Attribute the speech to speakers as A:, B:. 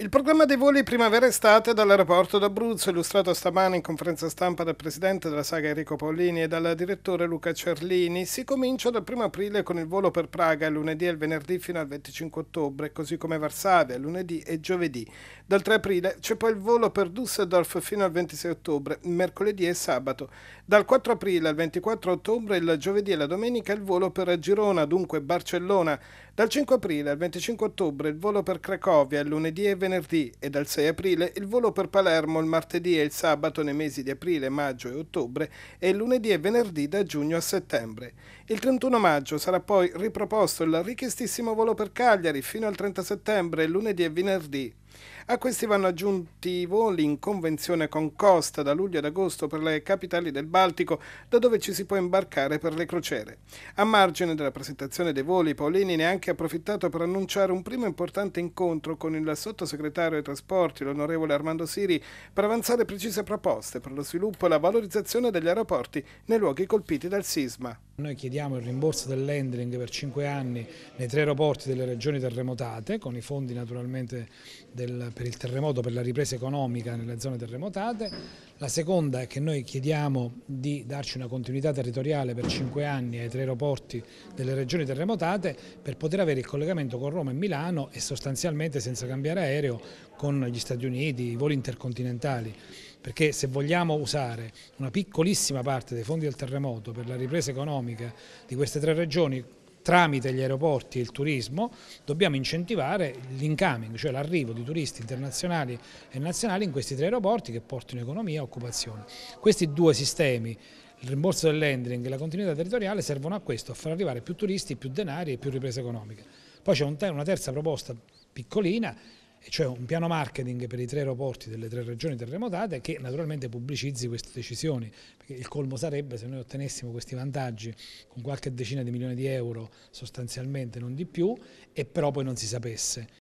A: Il programma dei voli primavera-estate dall'aeroporto d'Abruzzo, illustrato stamane in conferenza stampa dal presidente della saga Enrico Paolini e dal direttore Luca Cerlini, si comincia dal 1 aprile con il volo per Praga lunedì e il venerdì fino al 25 ottobre, così come Varsavia lunedì e giovedì. Dal 3 aprile c'è poi il volo per Düsseldorf fino al 26 ottobre, mercoledì e sabato. Dal 4 aprile al 24 ottobre, il giovedì e la domenica, il volo per Girona, dunque Barcellona. Dal 5 aprile al 25 ottobre il volo per Cracovia, lunedì e venerdì venerdì e dal 6 aprile il volo per Palermo il martedì e il sabato nei mesi di aprile, maggio e ottobre e lunedì e venerdì da giugno a settembre. Il 31 maggio sarà poi riproposto il richiestissimo volo per Cagliari fino al 30 settembre, lunedì e venerdì. A questi vanno aggiunti i voli in convenzione con Costa da luglio ad agosto per le capitali del Baltico, da dove ci si può imbarcare per le crociere. A margine della presentazione dei voli, Paolini ne ha anche approfittato per annunciare un primo importante incontro con il sottosegretario ai trasporti, l'onorevole Armando Siri, per avanzare precise proposte per lo sviluppo e la valorizzazione degli aeroporti nei luoghi colpiti dal sisma.
B: Noi chiediamo il rimborso dell'handling per 5 anni nei tre aeroporti delle regioni terremotate, con i fondi naturalmente del, per il terremoto, per la ripresa economica nelle zone terremotate. La seconda è che noi chiediamo di darci una continuità territoriale per 5 anni ai tre aeroporti delle regioni terremotate per poter avere il collegamento con Roma e Milano e sostanzialmente senza cambiare aereo con gli Stati Uniti, i voli intercontinentali perché se vogliamo usare una piccolissima parte dei fondi del terremoto per la ripresa economica di queste tre regioni tramite gli aeroporti e il turismo dobbiamo incentivare l'incoming, cioè l'arrivo di turisti internazionali e nazionali in questi tre aeroporti che portino economia e occupazione. Questi due sistemi il rimborso del lending e la continuità territoriale servono a questo, a far arrivare più turisti, più denari e più ripresa economica. Poi c'è una terza proposta piccolina cioè un piano marketing per i tre aeroporti delle tre regioni terremotate che naturalmente pubblicizzi queste decisioni, perché il colmo sarebbe se noi ottenessimo questi vantaggi con qualche decina di milioni di
A: euro sostanzialmente, non di più, e però poi non si sapesse.